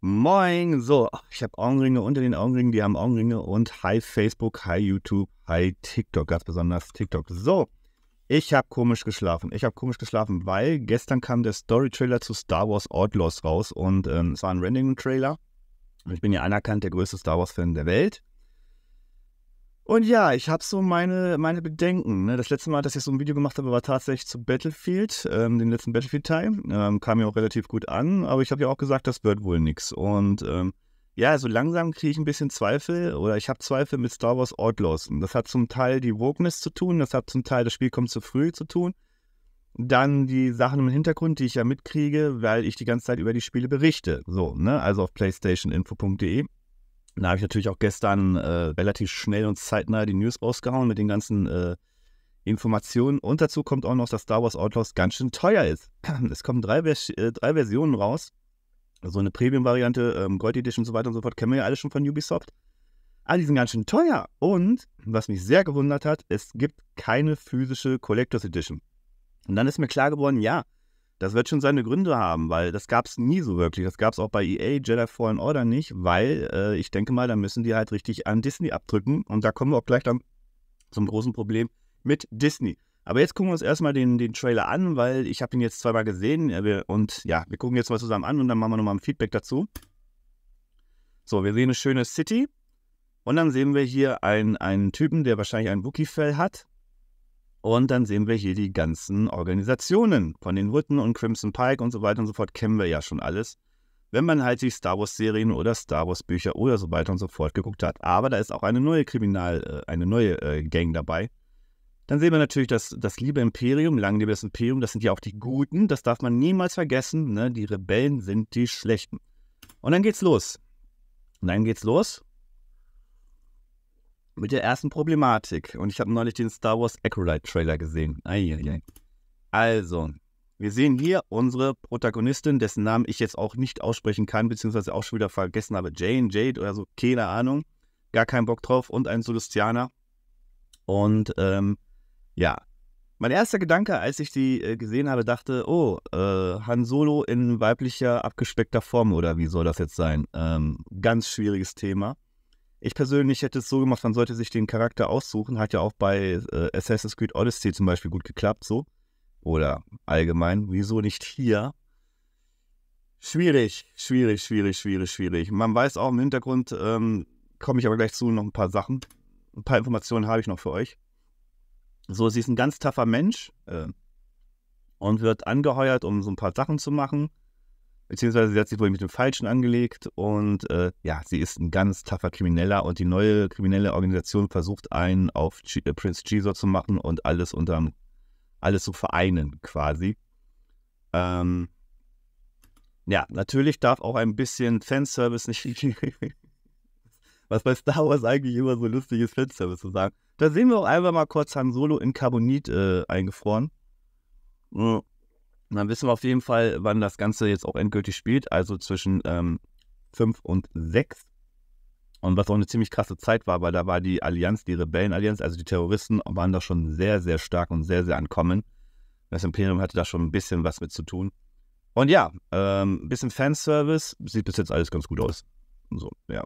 Moin! So, ich habe Augenringe unter den Augenringen, die haben Augenringe und hi Facebook, hi YouTube, hi TikTok, ganz besonders TikTok. So, ich habe komisch geschlafen. Ich habe komisch geschlafen, weil gestern kam der Story-Trailer zu Star Wars Outlaws raus und ähm, es war ein Random-Trailer. Ich bin ja anerkannt der größte Star Wars-Fan der Welt. Und ja, ich habe so meine, meine Bedenken. Ne? Das letzte Mal, dass ich so ein Video gemacht habe, war tatsächlich zu Battlefield, ähm, den letzten Battlefield-Teil. Ähm, kam ja auch relativ gut an, aber ich habe ja auch gesagt, das wird wohl nichts. Und ähm, ja, so langsam kriege ich ein bisschen Zweifel oder ich habe Zweifel mit Star Wars Outlaws. Und das hat zum Teil die Wokeness zu tun, das hat zum Teil das Spiel kommt zu früh zu tun. Dann die Sachen im Hintergrund, die ich ja mitkriege, weil ich die ganze Zeit über die Spiele berichte. So, ne? Also auf playstationinfo.de. Da habe ich natürlich auch gestern äh, relativ schnell und zeitnah die News rausgehauen mit den ganzen äh, Informationen. Und dazu kommt auch noch, dass Star Wars Outlaws ganz schön teuer ist. Es kommen drei, Vers äh, drei Versionen raus. So also eine Premium-Variante, ähm, Gold Edition und so weiter und so fort, kennen wir ja alle schon von Ubisoft. Aber ah, die sind ganz schön teuer. Und, was mich sehr gewundert hat, es gibt keine physische Collectors Edition. Und dann ist mir klar geworden, ja, das wird schon seine Gründe haben, weil das gab es nie so wirklich. Das gab es auch bei EA Jedi Fallen Order nicht, weil äh, ich denke mal, da müssen die halt richtig an Disney abdrücken. Und da kommen wir auch gleich dann zum großen Problem mit Disney. Aber jetzt gucken wir uns erstmal den, den Trailer an, weil ich habe ihn jetzt zweimal gesehen äh, und ja, wir gucken jetzt mal zusammen an und dann machen wir nochmal ein Feedback dazu. So, wir sehen eine schöne City und dann sehen wir hier einen, einen Typen, der wahrscheinlich ein Wookie-Fell hat und dann sehen wir hier die ganzen Organisationen von den Witten und Crimson Pike und so weiter und so fort, kennen wir ja schon alles. Wenn man halt die Star Wars Serien oder Star Wars Bücher oder so weiter und so fort geguckt hat. Aber da ist auch eine neue Kriminal, äh, eine neue äh, Gang dabei. Dann sehen wir natürlich das, das liebe Imperium, lang Imperium, das sind ja auch die Guten, das darf man niemals vergessen, ne? die Rebellen sind die Schlechten. Und dann geht's los. Und dann geht's los mit der ersten Problematik. Und ich habe neulich den Star Wars Acolyte-Trailer gesehen. Eieiei. Also, wir sehen hier unsere Protagonistin, dessen Namen ich jetzt auch nicht aussprechen kann, beziehungsweise auch schon wieder vergessen habe. Jane, Jade oder so, keine Ahnung. Gar keinen Bock drauf. Und ein Celestianer. Und ähm, ja. Mein erster Gedanke, als ich die äh, gesehen habe, dachte, oh, äh, Han Solo in weiblicher, abgespeckter Form oder wie soll das jetzt sein? Ähm, ganz schwieriges Thema. Ich persönlich hätte es so gemacht, man sollte sich den Charakter aussuchen. Hat ja auch bei äh, Assassin's Creed Odyssey zum Beispiel gut geklappt, so. Oder allgemein, wieso nicht hier? Schwierig, schwierig, schwierig, schwierig, schwierig. Man weiß auch im Hintergrund, ähm, komme ich aber gleich zu, noch ein paar Sachen. Ein paar Informationen habe ich noch für euch. So, sie ist ein ganz taffer Mensch äh, und wird angeheuert, um so ein paar Sachen zu machen beziehungsweise sie hat sich wohl mit dem Falschen angelegt und äh, ja, sie ist ein ganz taffer Krimineller und die neue kriminelle Organisation versucht einen auf G äh, Prince Jesus zu machen und alles unterm, alles zu vereinen quasi. Ähm, ja, natürlich darf auch ein bisschen Fanservice nicht, was bei Star Wars eigentlich immer so lustig ist, Fanservice zu sagen. Da sehen wir auch einfach mal kurz Han Solo in Carbonit äh, eingefroren. Ja dann wissen wir auf jeden Fall, wann das Ganze jetzt auch endgültig spielt, also zwischen 5 ähm, und 6. Und was auch eine ziemlich krasse Zeit war, weil da war die Allianz, die Rebellenallianz, also die Terroristen, waren da schon sehr, sehr stark und sehr, sehr ankommen. Das Imperium hatte da schon ein bisschen was mit zu tun. Und ja, ein ähm, bisschen Fanservice, sieht bis jetzt alles ganz gut aus. So, ja.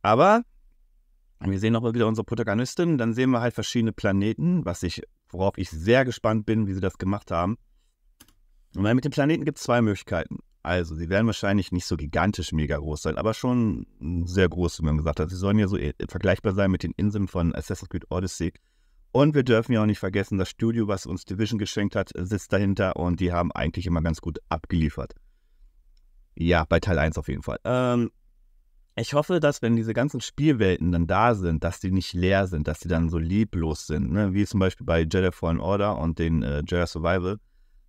Aber wir sehen nochmal wieder unsere Protagonistin, dann sehen wir halt verschiedene Planeten, was ich worauf ich sehr gespannt bin, wie sie das gemacht haben. Und dann mit dem Planeten gibt es zwei Möglichkeiten. Also, sie werden wahrscheinlich nicht so gigantisch mega groß sein, aber schon sehr groß, wie man gesagt hat. Sie sollen ja so äh, vergleichbar sein mit den Inseln von Assassin's Creed Odyssey. Und wir dürfen ja auch nicht vergessen, das Studio, was uns Division geschenkt hat, sitzt dahinter und die haben eigentlich immer ganz gut abgeliefert. Ja, bei Teil 1 auf jeden Fall. Ähm, ich hoffe, dass wenn diese ganzen Spielwelten dann da sind, dass die nicht leer sind, dass die dann so lieblos sind, ne? wie zum Beispiel bei Jedi Fallen Order und den äh, Jedi Survival,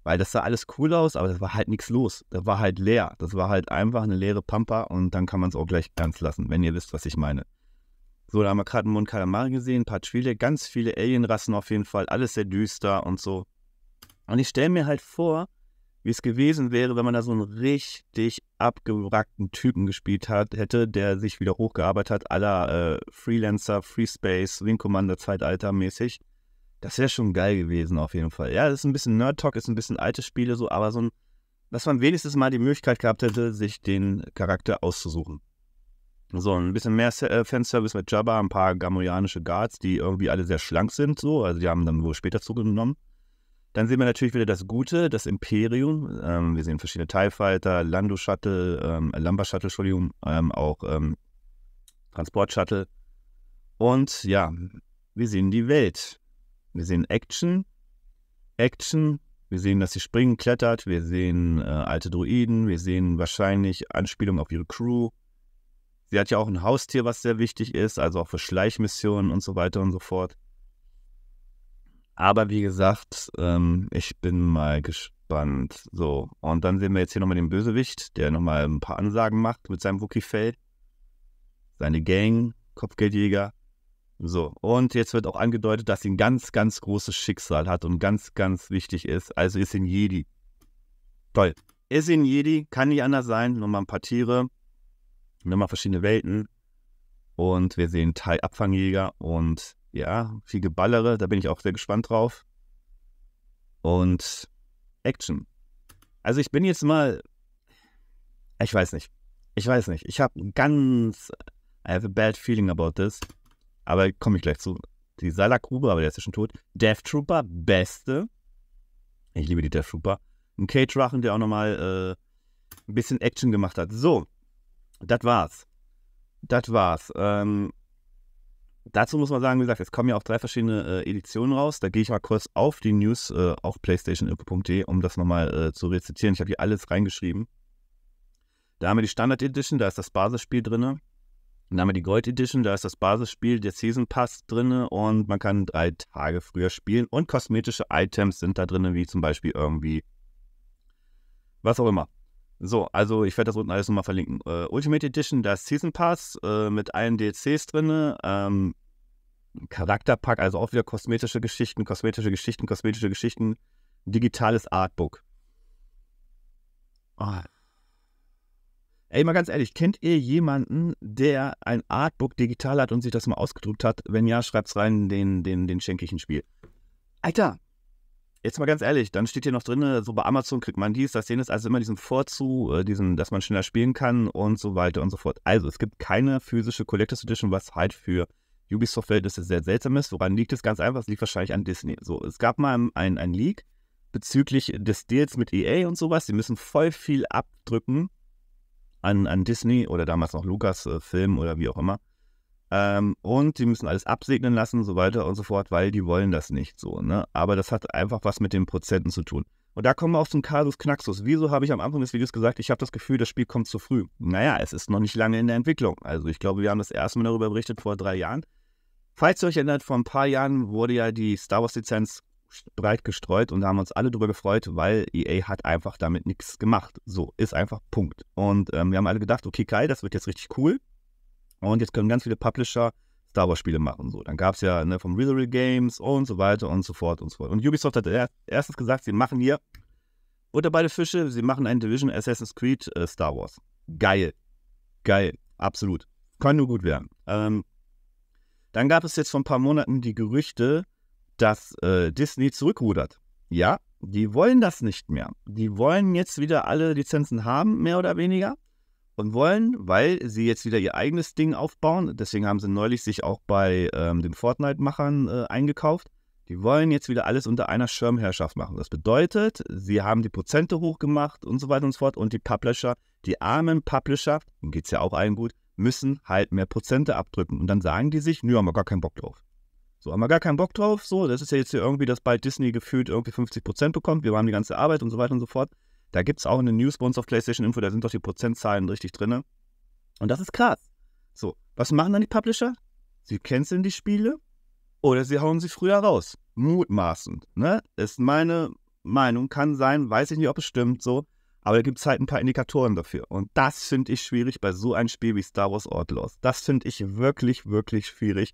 weil das sah alles cool aus, aber das war halt nichts los, das war halt leer, das war halt einfach eine leere Pampa und dann kann man es auch gleich ganz lassen, wenn ihr wisst, was ich meine. So, da haben wir gerade Mond Kalamari gesehen, ein paar Spiele, ganz viele Alienrassen auf jeden Fall, alles sehr düster und so. Und ich stelle mir halt vor, wie es gewesen wäre, wenn man da so ein richtig abgewrackten Typen gespielt hat, hätte, der sich wieder hochgearbeitet hat, aller äh, Freelancer, Freespace, Wing Commander Zeitalter mäßig. Das wäre schon geil gewesen, auf jeden Fall. Ja, das ist ein bisschen Nerd Talk, ist ein bisschen alte Spiele, so, aber so ein, dass man wenigstens mal die Möglichkeit gehabt hätte, sich den Charakter auszusuchen. So, ein bisschen mehr äh, Fanservice mit Jabba, ein paar gamorianische Guards, die irgendwie alle sehr schlank sind, so, also die haben dann wohl später zugenommen. Dann sehen wir natürlich wieder das Gute, das Imperium. Ähm, wir sehen verschiedene TIE Fighter, Lando Shuttle, ähm, Lamba Shuttle, Entschuldigung, ähm, auch ähm, Transport Shuttle. Und ja, wir sehen die Welt. Wir sehen Action, Action. Wir sehen, dass sie springen, klettert. Wir sehen äh, alte Droiden. Wir sehen wahrscheinlich Anspielungen auf ihre Crew. Sie hat ja auch ein Haustier, was sehr wichtig ist, also auch für Schleichmissionen und so weiter und so fort. Aber wie gesagt, ähm, ich bin mal gespannt. So, und dann sehen wir jetzt hier nochmal den Bösewicht, der nochmal ein paar Ansagen macht mit seinem Wookie-Fell. Seine Gang, Kopfgeldjäger. So, und jetzt wird auch angedeutet, dass sie ein ganz, ganz großes Schicksal hat und ganz, ganz wichtig ist. Also ist in Jedi. Toll. Ist in Jedi, kann nicht anders sein. Nochmal ein paar Tiere, nochmal verschiedene Welten. Und wir sehen Teil Abfangjäger und ja, viel Geballere, da bin ich auch sehr gespannt drauf. Und Action. Also ich bin jetzt mal, ich weiß nicht, ich weiß nicht, ich habe ein ganz, I have a bad feeling about this, aber komme ich gleich zu. Die Salakrube, aber der ist ja schon tot. Death Trooper, beste. Ich liebe die Death Trooper. Ein K-Drachen, der auch nochmal äh, ein bisschen Action gemacht hat. So, das war's. Das war's. Ähm, dazu muss man sagen, wie gesagt, es kommen ja auch drei verschiedene äh, Editionen raus. Da gehe ich mal kurz auf die News äh, auf playstationöko.de, um das nochmal äh, zu rezitieren. Ich habe hier alles reingeschrieben. Da haben wir die Standard Edition, da ist das Basisspiel drin. Dann haben wir die Gold Edition, da ist das Basisspiel, der Season Pass drin und man kann drei Tage früher spielen. Und kosmetische Items sind da drin, wie zum Beispiel irgendwie was auch immer. So, also ich werde das unten alles nochmal verlinken. Äh, Ultimate Edition, das Season Pass äh, mit allen DLCs drin. Ähm, Charakterpack, also auch wieder kosmetische Geschichten, kosmetische Geschichten, kosmetische Geschichten. Digitales Artbook. Oh. Ey, mal ganz ehrlich, kennt ihr jemanden, der ein Artbook digital hat und sich das mal ausgedruckt hat? Wenn ja, schreibt's rein, den, den, den schenke ich ein Spiel. Alter, jetzt mal ganz ehrlich, dann steht hier noch drin, so bei Amazon kriegt man dies, das, jenes, also immer diesen Vorzu, äh, diesen, dass man schneller spielen kann und so weiter und so fort. Also es gibt keine physische Collectors Edition, was halt für Ubisoft-Verhältnisse sehr seltsam ist. Woran liegt es ganz einfach? Es liegt wahrscheinlich an Disney. So, es gab mal ein, ein Leak bezüglich des Deals mit EA und sowas. Die müssen voll viel abdrücken an, an Disney oder damals noch Lucas äh, Film oder wie auch immer. Ähm, und die müssen alles absegnen lassen, so weiter und so fort, weil die wollen das nicht so. Ne? Aber das hat einfach was mit den Prozenten zu tun. Und da kommen wir auch zum Kasus Knaxus. Wieso habe ich am Anfang des Videos gesagt, ich habe das Gefühl, das Spiel kommt zu früh? Naja, es ist noch nicht lange in der Entwicklung. Also ich glaube, wir haben das erste Mal darüber berichtet vor drei Jahren. Falls ihr euch erinnert, vor ein paar Jahren wurde ja die Star Wars-Lizenz breit gestreut und da haben wir uns alle drüber gefreut, weil EA hat einfach damit nichts gemacht. So, ist einfach Punkt. Und ähm, wir haben alle gedacht, okay, geil, das wird jetzt richtig cool. Und jetzt können ganz viele Publisher Star Wars-Spiele machen. So, dann gab es ja ne, vom Real Games und so weiter und so fort und so fort. Und Ubisoft hat er, erstens gesagt, sie machen hier unter beide Fische, sie machen einen Division Assassin's Creed äh, Star Wars. Geil. Geil. Absolut. Kann nur gut werden. Ähm, dann gab es jetzt vor ein paar Monaten die Gerüchte, dass äh, Disney zurückrudert. Ja, die wollen das nicht mehr. Die wollen jetzt wieder alle Lizenzen haben, mehr oder weniger und wollen, weil sie jetzt wieder ihr eigenes Ding aufbauen. Deswegen haben sie neulich sich auch bei ähm, den Fortnite-Machern äh, eingekauft. Die wollen jetzt wieder alles unter einer Schirmherrschaft machen. Das bedeutet, sie haben die Prozente hochgemacht und so weiter und so fort. Und die Publisher, die armen Publisher, denen geht es ja auch allen gut, müssen halt mehr Prozente abdrücken. Und dann sagen die sich, nö, haben wir gar keinen Bock drauf. So, haben wir gar keinen Bock drauf. So, das ist ja jetzt hier irgendwie, dass bald Disney gefühlt irgendwie 50 Prozent bekommt. Wir haben die ganze Arbeit und so weiter und so fort. Da gibt es auch eine News bei uns auf PlayStation Info, da sind doch die Prozentzahlen richtig drin. Und das ist krass. So, was machen dann die Publisher? Sie canceln die Spiele oder sie hauen sie früher raus. Mutmaßend. Ne? Ist meine Meinung, kann sein, weiß ich nicht, ob es stimmt so. Aber da gibt es halt ein paar Indikatoren dafür. Und das finde ich schwierig bei so einem Spiel wie Star Wars Outlaws. Das finde ich wirklich, wirklich schwierig.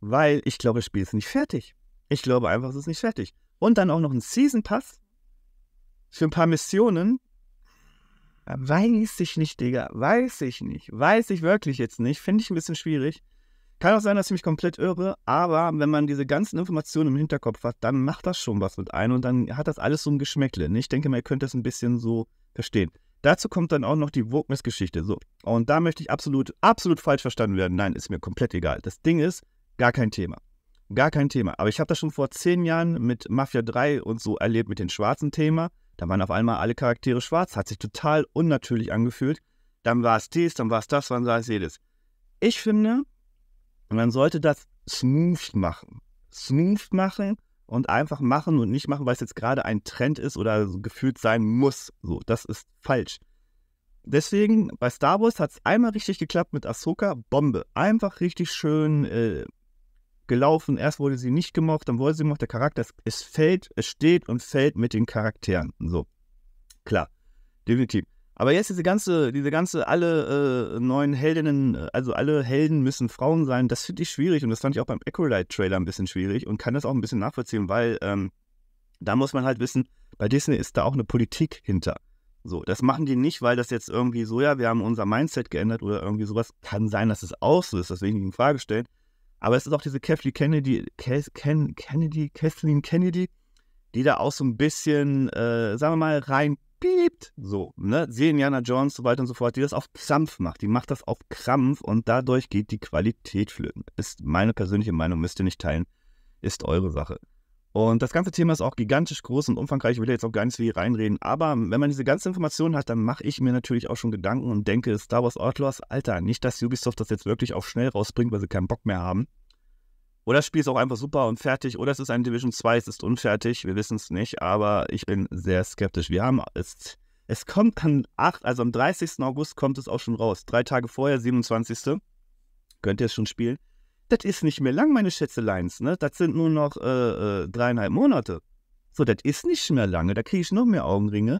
Weil ich glaube, das Spiel ist nicht fertig. Ich glaube einfach, es ist nicht fertig. Und dann auch noch ein Season Pass, für ein paar Missionen. Weiß ich nicht, Digga. Weiß ich nicht. Weiß ich wirklich jetzt nicht. Finde ich ein bisschen schwierig. Kann auch sein, dass ich mich komplett irre, aber wenn man diese ganzen Informationen im Hinterkopf hat, dann macht das schon was mit einem und dann hat das alles so ein Geschmäckle. Ne? Ich denke, mal, ihr könnt das ein bisschen so verstehen. Dazu kommt dann auch noch die Wokeness-Geschichte. So. Und da möchte ich absolut, absolut falsch verstanden werden. Nein, ist mir komplett egal. Das Ding ist, gar kein Thema. Gar kein Thema. Aber ich habe das schon vor zehn Jahren mit Mafia 3 und so erlebt, mit dem schwarzen Thema. Da waren auf einmal alle Charaktere schwarz, hat sich total unnatürlich angefühlt. Dann war es dies, dann war es das, dann war es jedes. Ich finde, man sollte das smooth machen. Smooth machen und einfach machen und nicht machen, weil es jetzt gerade ein Trend ist oder gefühlt sein muss. So, das ist falsch. Deswegen, bei Star Wars hat es einmal richtig geklappt mit Ahsoka, Bombe. Einfach richtig schön äh, gelaufen. Erst wurde sie nicht gemocht, dann wurde sie gemocht. Der Charakter, es fällt, es steht und fällt mit den Charakteren. So. Klar. Definitiv. Aber jetzt diese ganze, diese ganze, alle äh, neuen Heldinnen, äh, also alle Helden müssen Frauen sein, das finde ich schwierig und das fand ich auch beim Acolyte-Trailer ein bisschen schwierig und kann das auch ein bisschen nachvollziehen, weil ähm, da muss man halt wissen, bei Disney ist da auch eine Politik hinter. So, das machen die nicht, weil das jetzt irgendwie so, ja, wir haben unser Mindset geändert oder irgendwie sowas. Kann sein, dass es auch so ist, das will ich nicht in Frage stellen. Aber es ist auch diese Kathleen Kennedy, Ken, Kennedy, Kathleen Kennedy, die da auch so ein bisschen, äh, sagen wir mal, reinpiept, piept, so, ne? Seriana Jones, so weiter und so fort, die das auf Krampf macht. Die macht das auf Krampf und dadurch geht die Qualität flöten. Ist meine persönliche Meinung, müsst ihr nicht teilen, ist eure Sache. Und das ganze Thema ist auch gigantisch groß und umfangreich. Ich will jetzt auch gar nicht so viel reinreden. Aber wenn man diese ganze Information hat, dann mache ich mir natürlich auch schon Gedanken und denke, Star Wars Outlaws, Alter, nicht, dass Ubisoft das jetzt wirklich auch schnell rausbringt, weil sie keinen Bock mehr haben. Oder das Spiel ist auch einfach super und fertig. Oder es ist ein Division 2, es ist unfertig. Wir wissen es nicht, aber ich bin sehr skeptisch. Wir haben es. Es kommt am 8, also am 30. August kommt es auch schon raus. Drei Tage vorher, 27. Könnt ihr es schon spielen das ist nicht mehr lang, meine Schätzeleins, ne? Das sind nur noch äh, äh, dreieinhalb Monate. So, das ist nicht mehr lange, da kriege ich noch mehr Augenringe.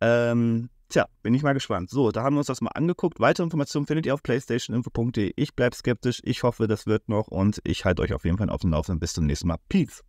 Ähm, tja, bin ich mal gespannt. So, da haben wir uns das mal angeguckt. Weitere Informationen findet ihr auf playstationinfo.de. Ich bleibe skeptisch, ich hoffe, das wird noch und ich halte euch auf jeden Fall auf dem Laufenden. Bis zum nächsten Mal. Peace.